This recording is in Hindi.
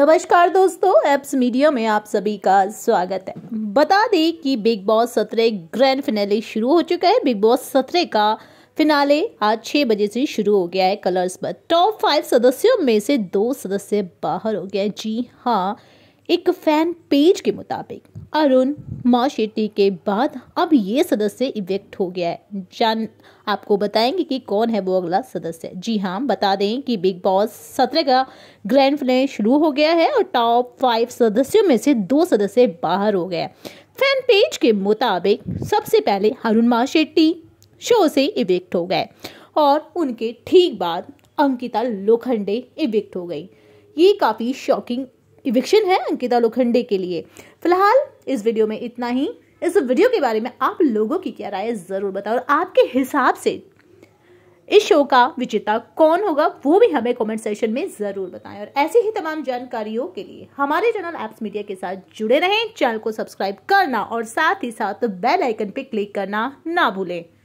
नमस्कार दोस्तों एप्स मीडिया में आप सभी का स्वागत है बता दें कि बिग बॉस सत्रह ग्रैंड फिनाले शुरू हो चुका है बिग बॉस सत्रह का फिनाले आज छः बजे से शुरू हो गया है कलर्स पर टॉप फाइव सदस्यों में से दो सदस्य बाहर हो गए जी हाँ एक फैन पेज के मुताबिक अरुण माशेटी के बाद अब ये सदस्य इवेक्ट हो गया है जान आपको बताएंगे कि कौन है वो अगला सदस्य जी हाँ बता दें कि बिग बॉस सत्रह का ग्रैंड फिनल शुरू हो गया है और टॉप फाइव सदस्यों में से दो सदस्य बाहर हो गए फैन पेज के मुताबिक सबसे पहले हरुण माशेट्टी शो से इवेक्ट हो गए और उनके ठीक बाद अंकिता लोखंडे इविक्ट हो गई ये काफ़ी शॉकिंग इविक्शन है अंकिता लोखंडे के लिए फिलहाल इस वीडियो में इतना ही इस वीडियो के बारे में आप लोगों की क्या राय ज़रूर बताओ और आपके हिसाब से इस शो का विजेता कौन होगा वो भी हमें कमेंट सेशन में ज़रूर बताएं और ऐसी ही तमाम जानकारियों के लिए हमारे चैनल एप्स मीडिया के साथ जुड़े रहें चैनल को सब्सक्राइब करना और साथ ही साथ बेल आइकन पर क्लिक करना ना भूलें